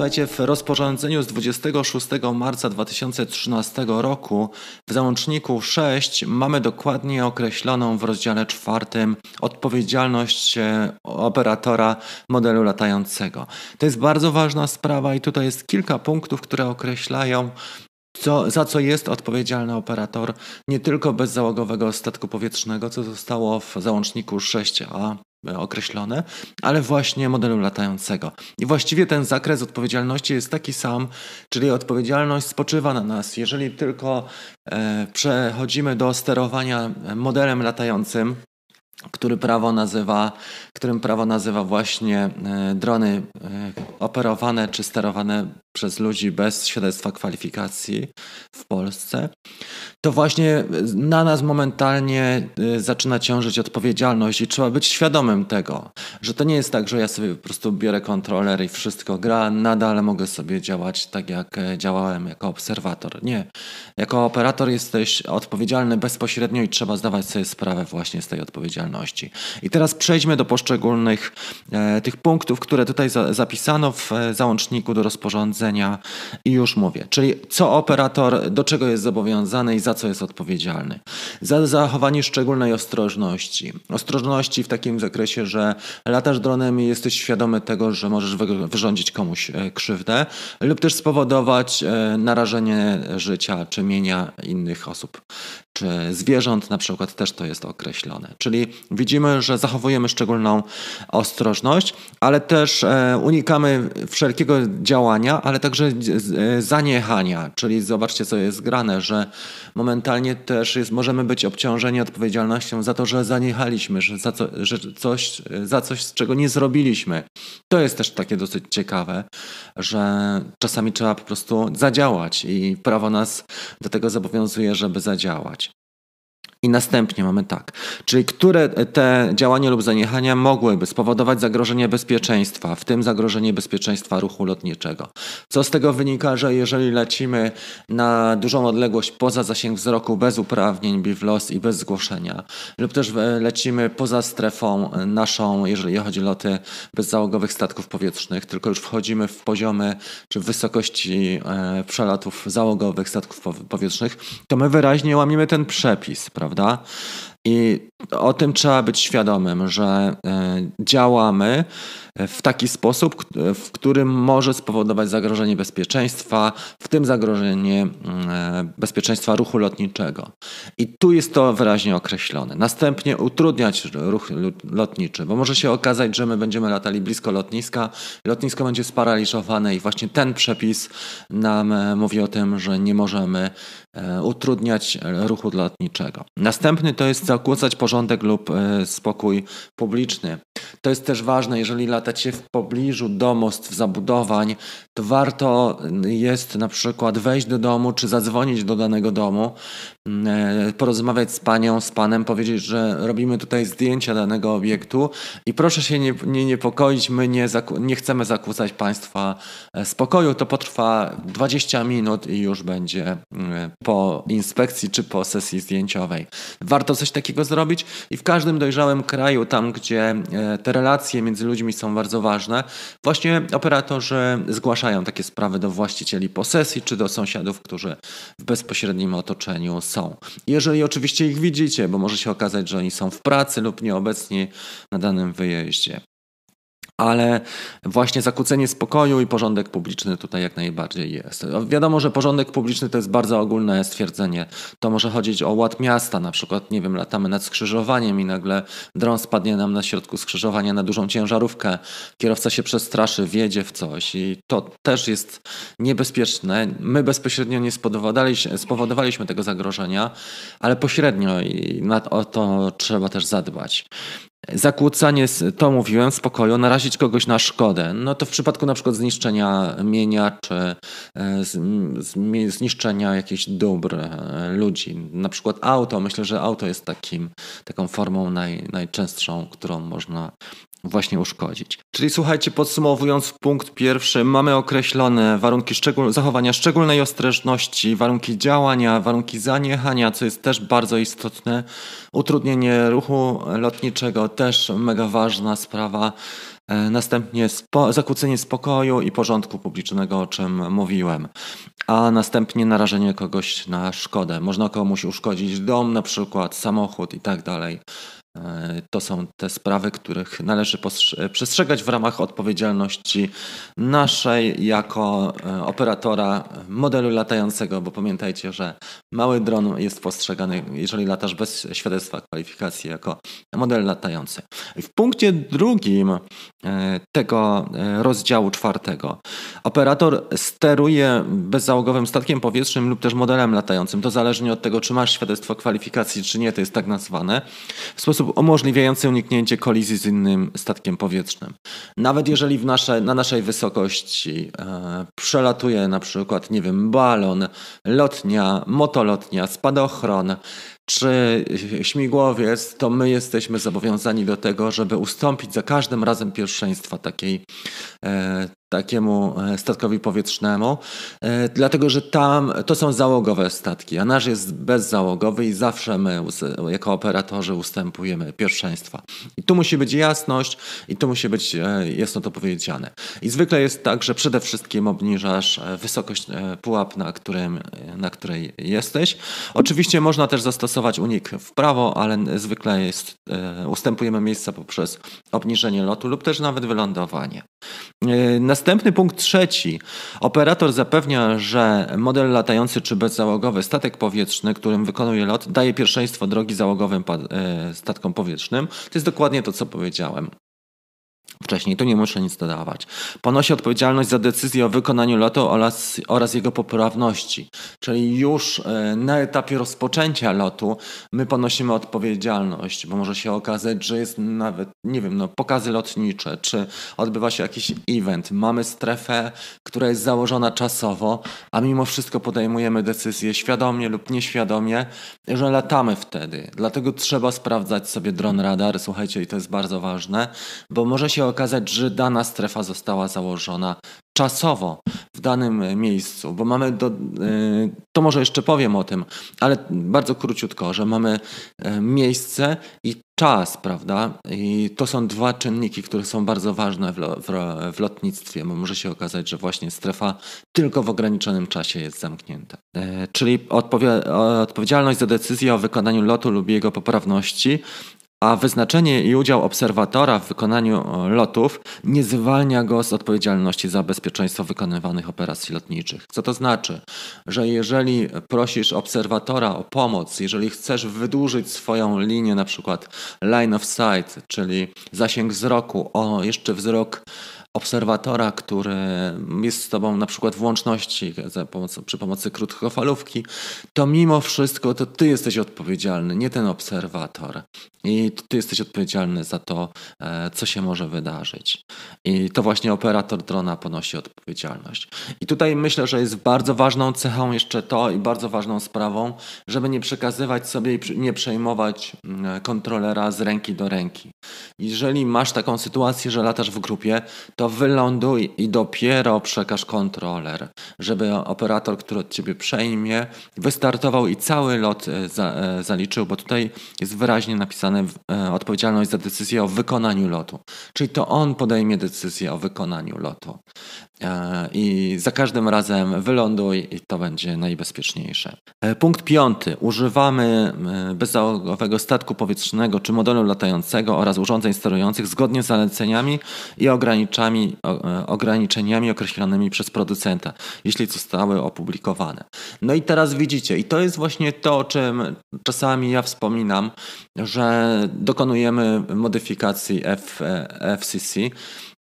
Słuchajcie, w rozporządzeniu z 26 marca 2013 roku w załączniku 6 mamy dokładnie określoną w rozdziale 4 odpowiedzialność e, operatora modelu latającego. To jest bardzo ważna sprawa i tutaj jest kilka punktów, które określają co, za co jest odpowiedzialny operator nie tylko bezzałogowego statku powietrznego, co zostało w załączniku 6a E, określone, ale właśnie modelu latającego. I właściwie ten zakres odpowiedzialności jest taki sam, czyli odpowiedzialność spoczywa na nas. Jeżeli tylko e, przechodzimy do sterowania modelem latającym, który prawo nazywa, którym prawo nazywa właśnie e, drony e, operowane czy sterowane przez ludzi bez świadectwa kwalifikacji w Polsce, to właśnie e, na nas momentalnie e, zaczyna ciążyć odpowiedzialność i trzeba być świadomym tego, że to nie jest tak, że ja sobie po prostu biorę kontroler i wszystko gra, nadal mogę sobie działać tak jak e, działałem jako obserwator. Nie. Jako operator jesteś odpowiedzialny bezpośrednio i trzeba zdawać sobie sprawę właśnie z tej odpowiedzialności. I teraz przejdźmy do poszczególnych e, tych punktów, które tutaj za zapisano w załączniku do rozporządzenia i już mówię. Czyli co operator, do czego jest zobowiązany i za co jest odpowiedzialny. Za zachowanie szczególnej ostrożności. Ostrożności w takim zakresie, że latasz dronem i jesteś świadomy tego, że możesz wyrządzić komuś e, krzywdę lub też spowodować e, narażenie życia czy mienia innych osób czy zwierząt na przykład też to jest określone. Czyli widzimy, że zachowujemy szczególną ostrożność, ale też e, unikamy wszelkiego działania, ale także e, zaniechania, czyli zobaczcie, co jest grane, że momentalnie też jest, możemy być obciążeni odpowiedzialnością za to, że zaniechaliśmy, że, za, co, że coś, za coś, czego nie zrobiliśmy. To jest też takie dosyć ciekawe, że czasami trzeba po prostu zadziałać i prawo nas do tego zobowiązuje, żeby zadziałać. I następnie mamy tak, czyli które te działania lub zaniechania mogłyby spowodować zagrożenie bezpieczeństwa, w tym zagrożenie bezpieczeństwa ruchu lotniczego. Co z tego wynika, że jeżeli lecimy na dużą odległość poza zasięg wzroku bez uprawnień BIVLOS i bez zgłoszenia, lub też e, lecimy poza strefą naszą, jeżeli chodzi o loty bezzałogowych statków powietrznych, tylko już wchodzimy w poziomy czy wysokości e, przelotów załogowych statków powietrznych, to my wyraźnie łamiemy ten przepis, prawda? prawda? I o tym trzeba być świadomym, że e, działamy e, w taki sposób, e, w którym może spowodować zagrożenie bezpieczeństwa, w tym zagrożenie mm, bezpieczeństwa ruchu lotniczego. I tu jest to wyraźnie określone. Następnie utrudniać ruch lotniczy, bo może się okazać, że my będziemy latali blisko lotniska, lotnisko będzie sparaliżowane i właśnie ten przepis nam mówi o tym, że nie możemy utrudniać ruchu lotniczego. Następny to jest zakłócać porządek lub e, spokój publiczny. To jest też ważne, jeżeli latacie w pobliżu domostw, zabudowań, to warto mm, jest na przykład wejść do domu czy zadzwonić do danego domu, mm, e, porozmawiać z panią, z panem, powiedzieć, że robimy tutaj zdjęcia danego obiektu i proszę się nie, nie niepokoić, my nie, nie chcemy zakłócać państwa e, spokoju. To potrwa 20 minut i już będzie mm, po inspekcji czy po sesji zdjęciowej. Warto coś takiego takiego zrobić. I w każdym dojrzałym kraju, tam gdzie e, te relacje między ludźmi są bardzo ważne, właśnie operatorzy zgłaszają takie sprawy do właścicieli posesji czy do sąsiadów, którzy w bezpośrednim otoczeniu są. Jeżeli oczywiście ich widzicie, bo może się okazać, że oni są w pracy lub nieobecni na danym wyjeździe ale właśnie zakłócenie spokoju i porządek publiczny tutaj jak najbardziej jest. No, wiadomo, że porządek publiczny to jest bardzo ogólne stwierdzenie. To może chodzić o ład miasta, na przykład, nie wiem, latamy nad skrzyżowaniem i nagle dron spadnie nam na środku skrzyżowania na dużą ciężarówkę, kierowca się przestraszy, wjedzie w coś i to też jest niebezpieczne. My bezpośrednio nie spowodowaliśmy, tego zagrożenia, ale pośrednio i o to trzeba też zadbać. Zakłócanie, to mówiłem, spokoju, narazić kogoś na szkodę. No to w przypadku na przykład zniszczenia mienia czy e, zniszczenia jakichś dóbr e, ludzi, na przykład auto. Myślę, że auto jest takim, taką formą naj, najczęstszą, którą można właśnie uszkodzić. Czyli słuchajcie, podsumowując punkt pierwszy, mamy określone warunki szczegól zachowania szczególnej ostrożności, warunki działania, warunki zaniechania, co jest też bardzo istotne. Utrudnienie ruchu lotniczego też mega ważna sprawa. E, następnie spo zakłócenie spokoju i porządku publicznego, o czym mówiłem, a następnie narażenie kogoś na szkodę. Można komuś uszkodzić dom, na przykład samochód i tak dalej. E, to są te sprawy, których należy przestrzegać w ramach odpowiedzialności naszej jako e, operatora modelu latającego, bo pamiętajcie, że mały dron jest postrzegany, jeżeli latasz bez świadectwa kwalifikacji, jako model latający. W punkcie drugim e, tego rozdziału czwartego operator steruje bezzałogowym statkiem powietrznym lub też modelem latającym. To zależnie od tego, czy masz świadectwo kwalifikacji, czy nie, to jest tak nazwane. W sposób sposób umożliwiający uniknięcie kolizji z innym statkiem powietrznym. Nawet jeżeli w nasze, na naszej wysokości e, przelatuje na przykład, nie wiem, balon, lotnia, motolotnia, spadochron, czy śmigłowiec, to my jesteśmy zobowiązani do tego, żeby ustąpić za każdym razem pierwszeństwa takiej, e, takiemu e, statkowi powietrznemu, e, dlatego że tam to są załogowe statki, a nasz jest bezzałogowy i zawsze my jako operatorzy ustępujemy pierwszeństwa. I tu musi być jasność i tu musi być e, jasno to powiedziane. I zwykle jest tak, że przede wszystkim obniżasz e, wysokość e, pułap, na, którym, na której jesteś. Oczywiście można też zastosować unik w prawo, ale zwykle jest, e, ustępujemy miejsca poprzez obniżenie lotu lub też nawet wylądowanie. E, następny punkt trzeci. Operator zapewnia, że model latający czy bezzałogowy statek powietrzny, którym wykonuje lot, daje pierwszeństwo drogi załogowym e, statkom powietrznym. To jest dokładnie to, co powiedziałem wcześniej. Tu nie muszę nic dodawać. Ponosi odpowiedzialność za decyzję o wykonaniu lotu oraz, oraz jego poprawności. Czyli już e, na etapie rozpoczęcia lotu my ponosimy odpowiedzialność, bo może się okazać, że jest nawet, nie wiem, no, pokazy lotnicze, czy odbywa się jakiś event. Mamy strefę, która jest założona czasowo, a mimo wszystko podejmujemy decyzję świadomie lub nieświadomie, że latamy wtedy. Dlatego trzeba sprawdzać sobie dron radar, słuchajcie, i to jest bardzo ważne, bo może się okazać, że dana strefa została założona czasowo w danym miejscu, bo mamy, do, e, to może jeszcze powiem o tym, ale bardzo króciutko, że mamy e, miejsce i czas, prawda? I to są dwa czynniki, które są bardzo ważne w, w, w lotnictwie, bo może się okazać, że właśnie strefa tylko w ograniczonym czasie jest zamknięta. E, czyli odpowiedzialność za decyzję o wykonaniu lotu lub jego poprawności a wyznaczenie i udział obserwatora w wykonaniu e, lotów nie zwalnia go z odpowiedzialności za bezpieczeństwo wykonywanych operacji lotniczych. Co to znaczy? Że jeżeli prosisz obserwatora o pomoc, jeżeli chcesz wydłużyć swoją linię, na przykład line of sight, czyli zasięg wzroku, o jeszcze wzrok obserwatora, który jest z tobą na przykład w łączności pomocą, przy pomocy krótkofalówki, to mimo wszystko to ty jesteś odpowiedzialny, nie ten obserwator. I ty jesteś odpowiedzialny za to, e, co się może wydarzyć. I to właśnie operator drona ponosi odpowiedzialność. I tutaj myślę, że jest bardzo ważną cechą jeszcze to i bardzo ważną sprawą, żeby nie przekazywać sobie i nie przejmować mm, kontrolera z ręki do ręki. Jeżeli masz taką sytuację, że latasz w grupie, to wyląduj i dopiero przekaż kontroler, żeby operator, który od ciebie przejmie, wystartował i cały lot e, za, e, zaliczył, bo tutaj jest wyraźnie napisane e, odpowiedzialność za decyzję o wykonaniu lotu. Czyli to on podejmie decyzję o wykonaniu lotu. I za każdym razem wyląduj i to będzie najbezpieczniejsze. Punkt piąty. Używamy bezzałogowego statku powietrznego czy modelu latającego oraz urządzeń sterujących zgodnie z zaleceniami i ograniczeniami ograniczeniami, e, ograniczeniami określonymi przez producenta, jeśli zostały opublikowane. No i teraz widzicie, i to jest właśnie to, o czym czasami ja wspominam, że dokonujemy modyfikacji F, e, FCC,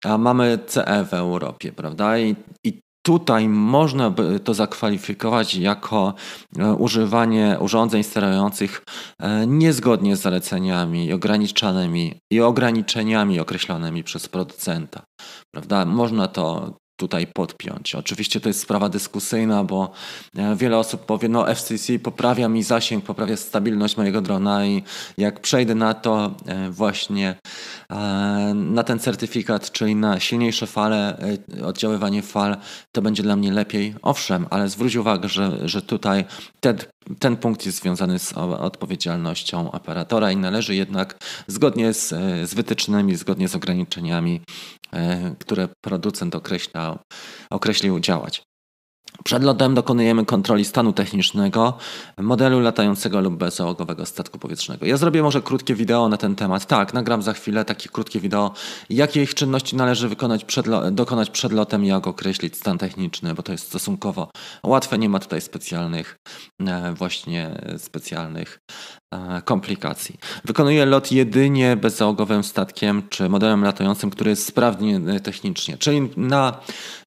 a mamy CE w Europie, prawda? I, I tutaj można by to zakwalifikować jako e, używanie urządzeń sterujących e, niezgodnie z zaleceniami i ograniczanymi i ograniczeniami określonymi przez producenta. Prawda? Można to tutaj podpiąć. Oczywiście to jest sprawa dyskusyjna, bo e, wiele osób powie, no FCC poprawia mi zasięg, poprawia stabilność mojego drona i jak przejdę na to e, właśnie e, na ten certyfikat, czyli na silniejsze fale, oddziaływanie fal, to będzie dla mnie lepiej. Owszem, ale zwróć uwagę, że, że tutaj te ten punkt jest związany z odpowiedzialnością operatora i należy jednak zgodnie z, e, z wytycznymi, zgodnie z ograniczeniami, e, które producent określał, określił działać. Przed lotem dokonujemy kontroli stanu technicznego modelu latającego lub bezzałogowego statku powietrznego. Ja zrobię może krótkie wideo na ten temat. Tak, nagram za chwilę takie krótkie wideo, jakich czynności należy wykonać przed, dokonać przed lotem, jak określić stan techniczny, bo to jest stosunkowo łatwe, nie ma tutaj specjalnych e, właśnie specjalnych e, komplikacji. Wykonuję lot jedynie bezzałogowym statkiem czy modelem latającym, który jest sprawny e, technicznie, czyli na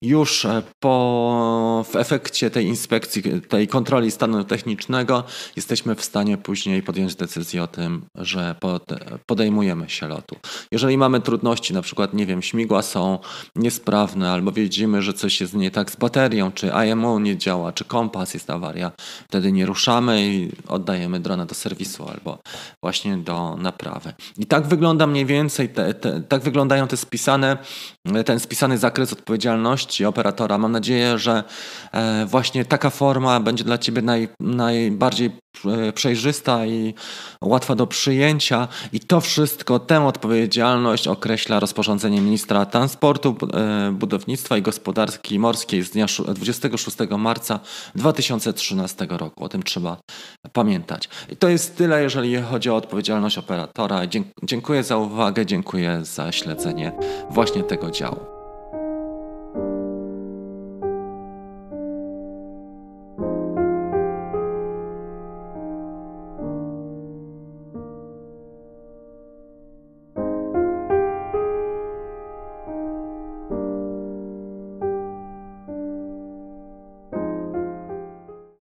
już po w efekcie tej inspekcji, tej kontroli stanu technicznego jesteśmy w stanie później podjąć decyzję o tym, że podejmujemy się lotu. Jeżeli mamy trudności, na przykład, nie wiem, śmigła są niesprawne, albo widzimy, że coś jest nie tak z baterią, czy IMO nie działa, czy kompas jest awaria, wtedy nie ruszamy i oddajemy drona do serwisu albo właśnie do naprawy. I tak wygląda mniej więcej, te, te, tak wyglądają te spisane, ten spisany zakres odpowiedzialności operatora. Mam nadzieję, że E, właśnie taka forma będzie dla ciebie naj, najbardziej e, przejrzysta i łatwa do przyjęcia. I to wszystko, tę odpowiedzialność określa rozporządzenie ministra transportu, e, budownictwa i gospodarki morskiej z dnia 26 marca 2013 roku. O tym trzeba pamiętać. I to jest tyle, jeżeli chodzi o odpowiedzialność operatora. Dziękuję za uwagę, dziękuję za śledzenie właśnie tego działu.